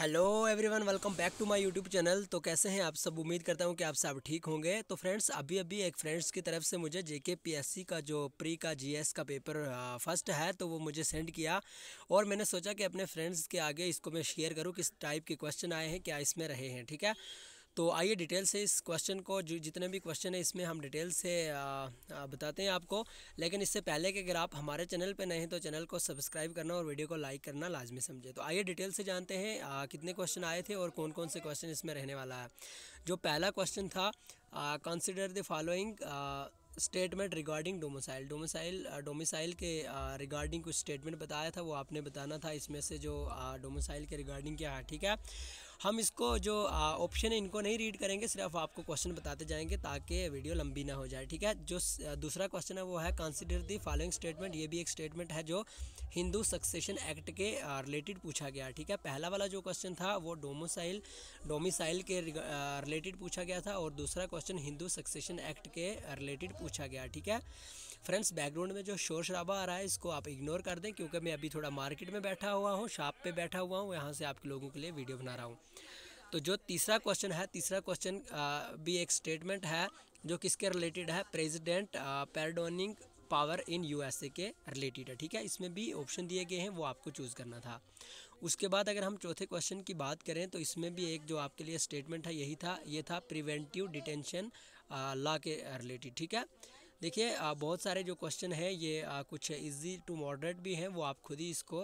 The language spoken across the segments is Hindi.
hello everyone welcome back to my YouTube channel तो कैसे हैं आप सब उम्मीद करता हूं कि आप सब ठीक होंगे तो फ्रेंड्स अभी अभी एक फ्रेंड्स की तरफ से मुझे जेके पीएससी का जो प्री का जीएस का पेपर फर्स्ट है तो वो मुझे सेंड किया और मैंने सोचा कि अपने फ्रेंड्स के आगे इसको मैं शेयर करूँ किस टाइप के क्वेश्चन आए हैं क्या इसमें रहे हैं ठीक है तो आइए डिटेल से इस क्वेश्चन को जो जितने भी क्वेश्चन है इसमें हम डिटेल से आ, आ, बताते हैं आपको लेकिन इससे पहले कि अगर आप हमारे चैनल पर नए हैं तो चैनल को सब्सक्राइब करना और वीडियो को लाइक करना लाजमी समझे तो आइए डिटेल से जानते हैं आ, कितने क्वेश्चन आए थे और कौन कौन से क्वेश्चन इसमें रहने वाला है जो पहला क्वेश्चन था consider the following statement regarding domicile domicile domicile के रिगार्डिंग कुछ स्टेटमेंट बताया था वो आपने बताना था इसमें से जो डोमिसाइल के रिगार्डिंग क्या है ठीक है हम इसको जो ऑप्शन है इनको नहीं रीड करेंगे सिर्फ आपको क्वेश्चन बताते जाएंगे ताकि वीडियो लंबी ना हो जाए ठीक है जो दूसरा क्वेश्चन है वो है कंसिडर दी फॉलोइंग स्टेटमेंट ये भी एक स्टेटमेंट है जो हिंदू सक्सेशन एक्ट के रिलेटेड पूछा गया ठीक है पहला वाला जो क्वेश्चन था वो डोमोसाइल डोमिसाइल के रिलेटेड पूछा गया था और दूसरा क्वेश्चन हिंदू सक्सेशन एक्ट के रिलेटेड पूछा गया ठीक है फ्रेंड्स बैकग्राउंड में जो शोर शराबा आ रहा है इसको आप इग्नोर कर दें क्योंकि मैं अभी थोड़ा मार्केट में बैठा हुआ हूँ शॉप पर बैठा हुआ हूँ यहाँ से आप लोगों के लिए वीडियो बना रहा हूँ तो जो तीसरा क्वेश्चन है तीसरा क्वेश्चन भी एक स्टेटमेंट है जो किसके रिलेटेड है president pardoning power in USA के रिलेटेड है ठीक है इसमें भी ऑप्शन दिए गए हैं वो आपको चूज़ करना था उसके बाद अगर हम चौथे क्वेश्चन की बात करें तो इसमें भी एक जो आपके लिए स्टेटमेंट है यही था ये था प्रिवेंटिव डिटेंशन लॉ के रिलेटेड ठीक है देखिए बहुत सारे जो क्वेश्चन हैं ये आ, कुछ इजी टू मॉडरेट भी हैं वो आप खुद ही इसको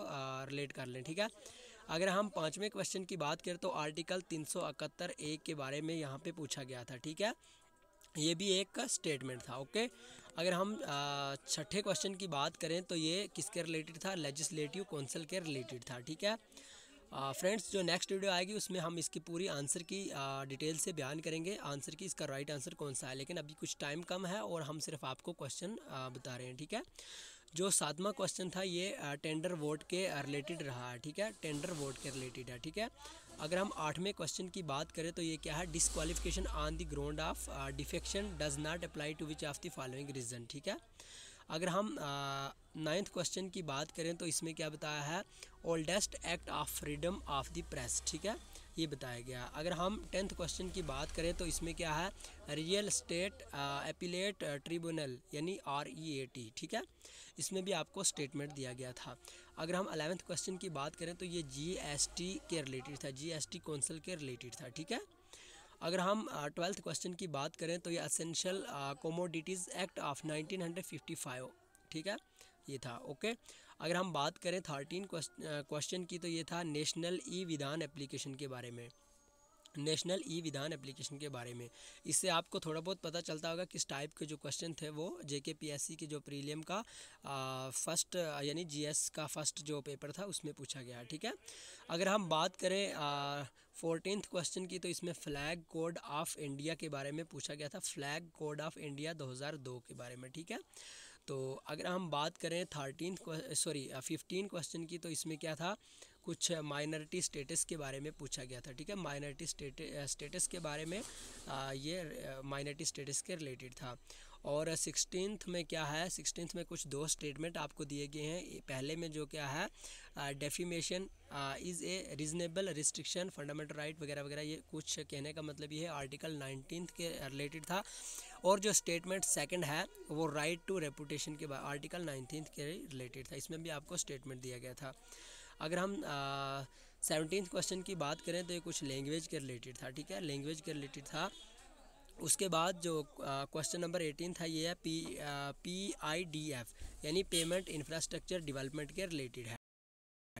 रिलेट कर लें ठीक है अगर हम पाँचवें क्वेश्चन की बात करें तो आर्टिकल तीन सौ इकहत्तर के बारे में यहाँ पे पूछा गया था ठीक है ये भी एक स्टेटमेंट था ओके अगर हम छठे क्वेश्चन की बात करें तो ये किसके रिलेटेड था लेजिस्लेटिव काउंसिल के रिलेटेड था ठीक है फ्रेंड्स जो नेक्स्ट वीडियो आएगी उसमें हम इसकी पूरी आंसर की डिटेल से बयान करेंगे आंसर की इसका राइट आंसर कौन सा है लेकिन अभी कुछ टाइम कम है और हम सिर्फ आपको क्वेश्चन बता रहे हैं ठीक है जो सातवां क्वेश्चन था ये टेंडर वोट के रिलेटेड रहा है ठीक है टेंडर वोट के रिलेटेड है ठीक है अगर हम आठवें क्वेश्चन की बात करें तो ये क्या है disqualification on the ground of defection does not apply to which of the following reason ठीक है अगर हम नाइन्थ क्वेश्चन की बात करें तो इसमें क्या बताया है oldest act of freedom of the press ठीक है ये बताया गया अगर हम टेंथ क्वेश्चन की बात करें तो इसमें क्या है रियल स्टेट एपिलेट ट्रिब्यूनल यानी आर ई ए टी ठीक है इसमें भी आपको स्टेटमेंट दिया गया था अगर हम अलेवेंथ क्वेश्चन की बात करें तो ये जी एस टी के रिलेटेड था जी एस टी काउंसिल के रिलेटेड था ठीक है अगर हम ट्वेल्थ क्वेश्चन की बात करें तो ये असेंशियल कोमोडिटीज़ एक्ट ऑफ 1955 ठीक है ये था ओके अगर हम बात करें थर्टीन क्वेश्चन की तो ये था नेशनल ई विधान एप्लीकेशन के बारे में नेशनल ई विधान एप्लीकेशन के बारे में इससे आपको थोड़ा बहुत पता चलता होगा किस टाइप के जो क्वेश्चन थे वो जेके पीएससी के जो प्रीलियम का आ, फर्स्ट यानी जीएस का फर्स्ट जो पेपर था उसमें पूछा गया ठीक है अगर हम बात करें फोर्टीन क्वेश्चन की तो इसमें फ्लैग कोड ऑफ इंडिया के बारे में पूछा गया था फ्लैग कोड ऑफ इंडिया 2002 के बारे में ठीक है तो अगर हम बात करें थर्टीन सॉरी फिफ्टीन क्वेश्चन की तो इसमें क्या था कुछ माइनॉरिटी स्टेटस के बारे में पूछा गया था ठीक है माइनॉरिटी स्टेटस के बारे में आ, ये माइनॉरिटी स्टेटस के रिलेटेड था और सिक्सटीनथ में क्या है सिक्सटीनथ में कुछ दो स्टेटमेंट आपको दिए गए हैं पहले में जो क्या है defamation is a reasonable restriction fundamental right वगैरह वगैरह ये कुछ कहने का मतलब ये है आर्टिकल नाइनटीन के रिलेटेड था और जो स्टेटमेंट सेकंड है वो राइट टू रेपुटेशन के आर्टिकल नाइनटीन के रिलेटेड था इसमें भी आपको स्टेटमेंट दिया गया था अगर हम सेवनटीन क्वेश्चन की बात करें तो ये कुछ लैंग्वेज के रिलेटेड था ठीक है लैंग्वेज के रिलेटेड था उसके बाद जो क्वेश्चन नंबर एटीन था ये है P P I D F यानी पेमेंट इंफ्रास्ट्रक्चर डेवलपमेंट के रिलेटेड है